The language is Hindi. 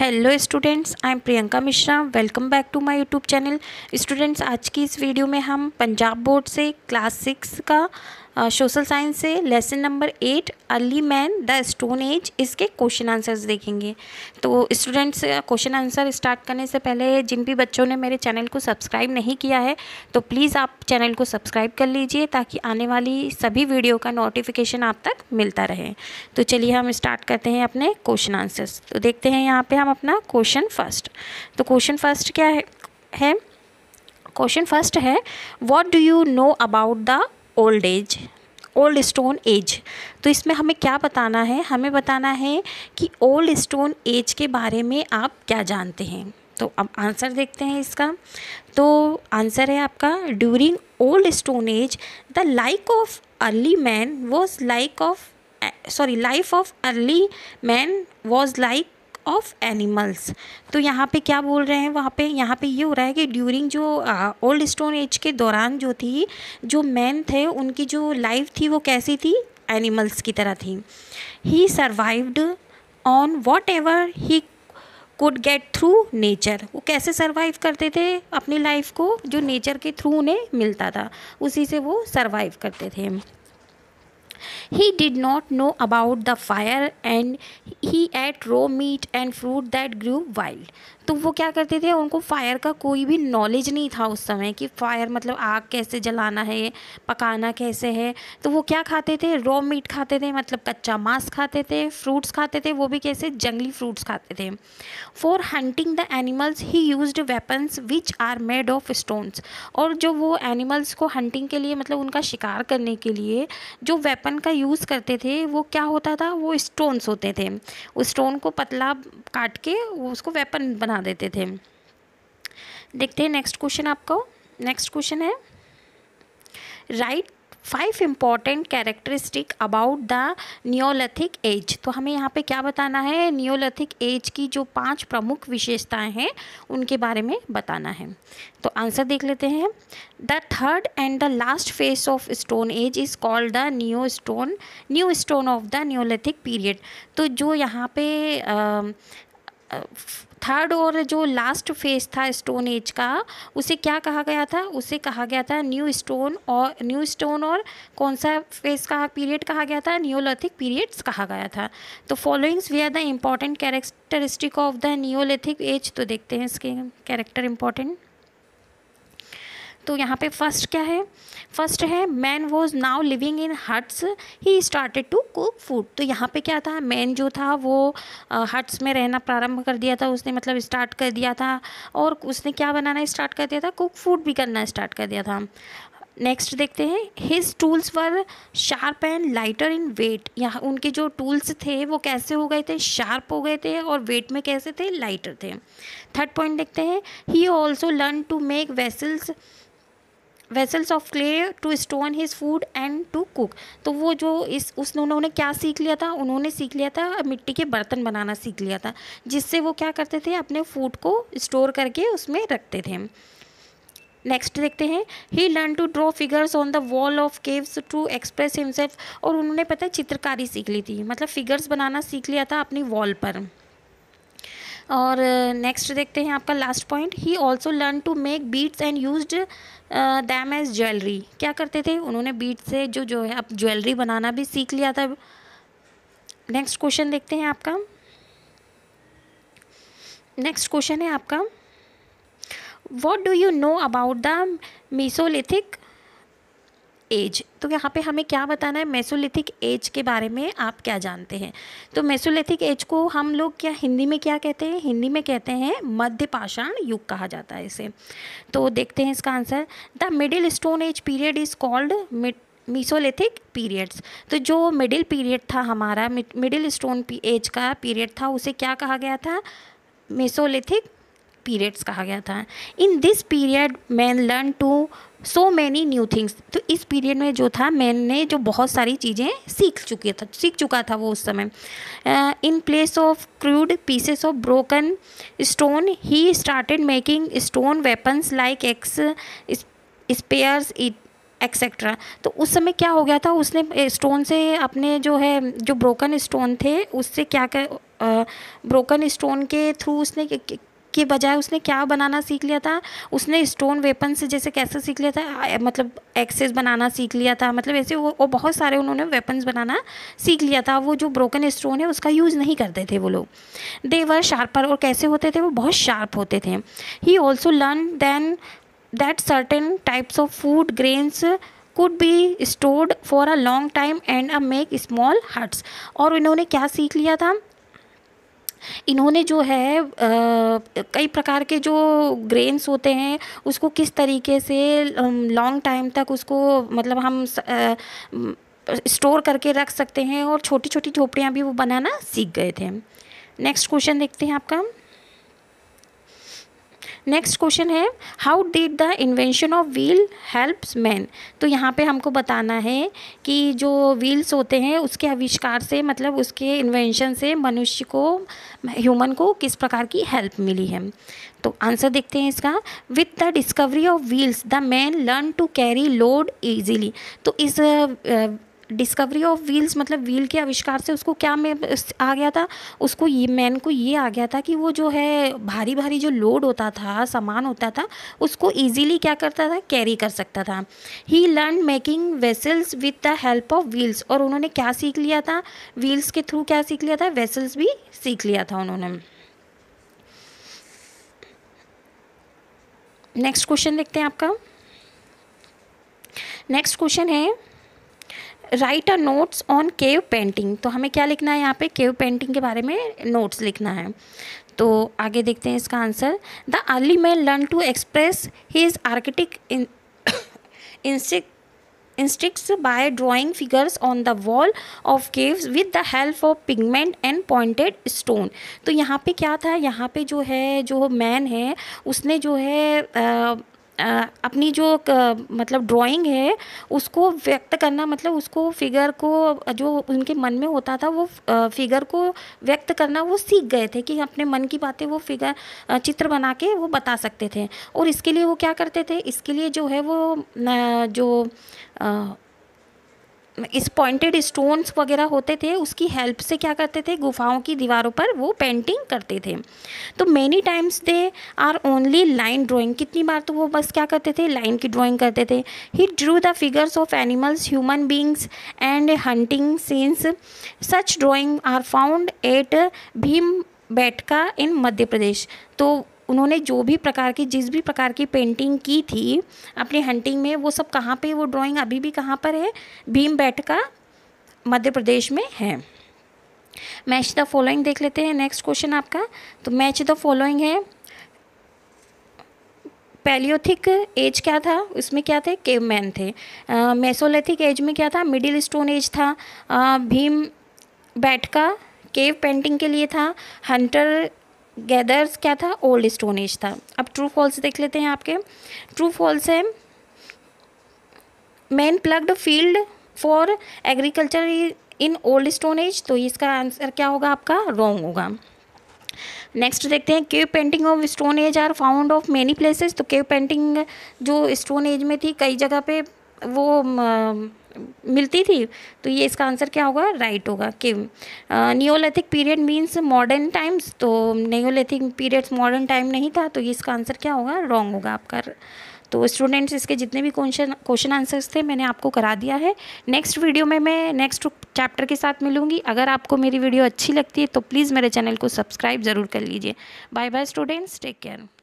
Hello students I am Priyanka Mishra welcome back to my YouTube channel students आज की इस वीडियो में हम पंजाब बोर्ड से क्लास सिक्स का सोशल uh, साइंस से lesson number eight early man the stone age इसके क्वेश्चन आंसर्स देखेंगे तो स्टूडेंट्स क्वेश्चन आंसर स्टार्ट करने से पहले जिन भी बच्चों ने मेरे चैनल को सब्सक्राइब नहीं किया है तो प्लीज़ आप चैनल को सब्सक्राइब कर लीजिए ताकि आने वाली सभी वीडियो का नोटिफिकेशन आप तक मिलता रहे तो चलिए हम स्टार्ट करते हैं अपने क्वेश्चन आंसर्स तो देखते हैं यहाँ पर हम अपना क्वेश्चन फर्स्ट तो क्वेश्चन फर्स्ट क्या है क्वेश्चन फर्स्ट है what do you know about the old age old stone age तो इसमें हमें क्या बताना है हमें बताना है कि ओल्ड स्टोन एज के बारे में आप क्या जानते हैं तो अब आंसर देखते हैं इसका तो आंसर है आपका during old stone age the like of early man was like of sorry life of early man was like of animals तो यहाँ पे क्या बोल रहे हैं वहाँ पे यहाँ पे ये हो रहा है कि ड्यूरिंग जो ओल्ड स्टोन एज के दौरान जो थी जो मैन थे उनकी जो लाइफ थी वो कैसी थी एनिमल्स की तरह थी he survived on whatever he could get through nature वो कैसे सर्वाइव करते थे अपनी लाइफ को जो नेचर के थ्रू उन्हें मिलता था उसी से वो सर्वाइव करते थे He did not know about the fire and he ate raw meat and fruit that grew wild. तो वो क्या करते थे उनको फायर का कोई भी नॉलेज नहीं था उस समय कि फायर मतलब आग कैसे जलाना है पकाना कैसे है तो वो क्या खाते थे रॉ मीट खाते थे मतलब कच्चा मांस खाते थे फ्रूट्स खाते थे वो भी कैसे जंगली फ्रूट्स खाते थे for hunting the animals he use weapons which are made of stones और जो वो एनिमल्स को हंटिंग के लिए मतलब उनका शिकार करने के लिए जो वेपन का यूज़ करते थे वो क्या होता था वो स्टोन्स होते थे उस स्टोन को पतला काट के वो उसको वेपन बना देते थे देखते हैं नेक्स्ट क्वेश्चन आपको नेक्स्ट क्वेश्चन है write five important characteristic about the Neolithic age तो हमें यहाँ पे क्या बताना है न्योलैथिक एज की जो पांच प्रमुख विशेषताएं हैं उनके बारे में बताना है तो आंसर देख लेते हैं the third and the last phase of stone age is called the new stone new stone of the Neolithic period तो जो यहाँ पे थर्ड और जो लास्ट फेज था स्टोन एज का उसे क्या कहा गया था उसे कहा गया था न्यू स्टोन और न्यू स्टोन और कौन सा फेज का पीरियड कहा गया था न्योलिथिक पीरियड्स कहा गया था तो followings they are the important characteristic of the Neolithic age तो देखते हैं इसके कैरेक्टर इम्पॉर्टेंट तो यहाँ पे फर्स्ट क्या है फर्स्ट है man was now living in huts he started to cook food तो यहाँ पे क्या था मैन जो था वो हट्स uh, में रहना प्रारंभ कर दिया था उसने मतलब स्टार्ट कर दिया था और उसने क्या बनाना स्टार्ट कर दिया था कुक फूड भी करना स्टार्ट कर दिया था नेक्स्ट देखते हैं his tools were sharp and lighter in weight यहाँ उनके जो टूल्स थे वो कैसे हो गए थे शार्प हो गए थे और वेट में कैसे थे लाइटर थे थर्ड पॉइंट देखते हैं he also learn to make vessels vessels of clay to stone his food and to cook तो वो जो इस उस उन्होंने क्या सीख लिया था उन्होंने सीख लिया था मिट्टी के बर्तन बनाना सीख लिया था जिससे वो क्या करते थे अपने फूड को स्टोर करके उसमें रखते थे नेक्स्ट देखते हैं he learn to draw figures on the wall of caves to express himself और उन्होंने पता है चित्रकारी सीख ली थी मतलब फिगर्स बनाना सीख लिया था अपनी वॉल पर और नेक्स्ट देखते हैं आपका last point he also learn to make beats and use them as jewellery क्या करते थे उन्होंने बीट्स से जो जो है अब ज्वेलरी बनाना भी सीख लिया था नेक्स्ट क्वेश्चन देखते हैं आपका नेक्स्ट क्वेश्चन है आपका what do you know about the Mesolithic age तो यहाँ पे हमें क्या बताना है मेसोलिथिक एज के बारे में आप क्या जानते हैं तो मेसोलिथिक एज को हम लोग क्या हिंदी में क्या कहते हैं हिंदी में कहते हैं मध्य पाषाण युग कहा जाता है इसे तो देखते हैं इसका answer the middle stone age period is called mid periods तो जो मिडिल पीरियड था हमारा मिडिल स्टोन एज का पीरियड था उसे क्या कहा गया था मेसोलिथिक पीरियड्स कहा गया था in this period man learn to so many new things तो इस पीरियड में जो था मैंने जो बहुत सारी चीज़ें सीख चुकी था सीख चुका था वो उस समय in place of crude pieces of broken stone he started making stone weapons like axe spears etcetera तो उस समय क्या हो गया था उसने स्टोन से अपने जो है जो ब्रोकन स्टोन थे उससे क्या कर ब्रोकन स्टोन के थ्रू उसने के बजाय उसने क्या बनाना सीख लिया था उसने स्टोन वेपन से जैसे कैसे सीख लिया था मतलब एक्सेस बनाना सीख लिया था मतलब ऐसे वो, वो बहुत सारे उन्होंने वेपन्स बनाना सीख लिया था वो जो ब्रोकन स्टोन है उसका यूज़ नहीं करते थे वो लोग देवर शार्पर और कैसे होते थे वो बहुत शार्प होते थे he also learn than that certain types of food grains could be stored for a long time and a make small huts और इन्होंने क्या सीख लिया था इन्होंने जो है आ, कई प्रकार के जो ग्रेन्स होते हैं उसको किस तरीके से लॉन्ग टाइम तक उसको मतलब हम स्टोर करके रख सकते हैं और छोटी छोटी झोपड़ियाँ भी वो बनाना सीख गए थे नेक्स्ट क्वेश्चन देखते हैं आपका नेक्स्ट क्वेश्चन है how did the invention of wheel helps man तो यहाँ पे हमको बताना है कि जो व्हील्स होते हैं उसके आविष्कार से मतलब उसके इन्वेंशन से मनुष्य को ह्यूमन को किस प्रकार की हेल्प मिली है तो आंसर देखते हैं इसका with the discovery of wheels the man learn to carry load easily तो इस डिस्कवरी ऑफ व्हील्स मतलब व्हील के आविष्कार से उसको क्या में आ गया था उसको ये मैन को ये आ गया था कि वो जो है भारी भारी जो लोड होता था सामान होता था उसको ईजिली क्या करता था कैरी कर सकता था he learn making vessels with the help of wheels और उन्होंने क्या सीख लिया था व्हील्स के थ्रू क्या सीख लिया था वेसल्स भी सीख लिया था उन्होंने नेक्स्ट क्वेश्चन देखते हैं आपका नेक्स्ट क्वेश्चन है write a notes on cave painting तो हमें क्या लिखना है यहाँ पे केव पेंटिंग के बारे में नोट्स लिखना है तो आगे देखते हैं इसका answer the early man learn to express his artistic instincts by drawing figures on the wall of caves with the help of pigment and pointed stone तो यहाँ पे क्या था यहाँ पे जो है जो मैन है उसने जो है आ, अपनी जो मतलब ड्राइंग है उसको व्यक्त करना मतलब उसको फिगर को जो उनके मन में होता था वो फिगर को व्यक्त करना वो सीख गए थे कि अपने मन की बातें वो फिगर चित्र बना के वो बता सकते थे और इसके लिए वो क्या करते थे इसके लिए जो है वो जो इस पॉइंटेड स्टोन्स वगैरह होते थे उसकी हेल्प से क्या करते थे गुफाओं की दीवारों पर वो पेंटिंग करते थे तो many times they are only line drawing कितनी बार तो वो बस क्या करते थे लाइन की ड्राइंग करते थे he drew the figures of animals human beings and hunting scenes such drawing are found at Bhimbetka in मध्य प्रदेश तो उन्होंने जो भी प्रकार की जिस भी प्रकार की पेंटिंग की थी अपने हंटिंग में वो सब कहाँ पे वो ड्राइंग अभी भी कहाँ पर है भीम बैठ का मध्य प्रदेश में है मैच द फॉलोइंग देख लेते हैं नेक्स्ट क्वेश्चन आपका तो मैच द फॉलोइंग है पैलियोथिक एज क्या था उसमें क्या थे केव मैन थे मेसोलिथिक एज में क्या था मिडिल स्टोन एज था आ, भीम बैठका केव पेंटिंग के लिए था हंटर गैदर्स क्या था ओल्ड स्टोन एज था अब ट्रू फॉल्स देख लेते हैं आपके ट्रू फॉल्स है man plugged field for agriculture in old stone age तो इसका आंसर क्या होगा आपका रॉन्ग होगा नेक्स्ट देखते हैं cave painting of stone age are found of many places तो केव पेंटिंग जो स्टोन एज में थी कई जगह पे वो मिलती थी तो ये इसका आंसर क्या होगा राइट होगा कि Neolithic period means modern times तो न्योलैथिक पीरियड्स मॉडर्न टाइम नहीं था तो ये इसका आंसर क्या होगा रॉन्ग होगा आपका तो स्टूडेंट्स इसके जितने भी क्वेश्चन क्वेश्चन आंसर्स थे मैंने आपको करा दिया है नेक्स्ट वीडियो में मैं नेक्स्ट चैप्टर के साथ मिलूंगी अगर आपको मेरी वीडियो अच्छी लगती है तो प्लीज़ मेरे चैनल को सब्सक्राइब ज़रूर कर लीजिए bye bye students take care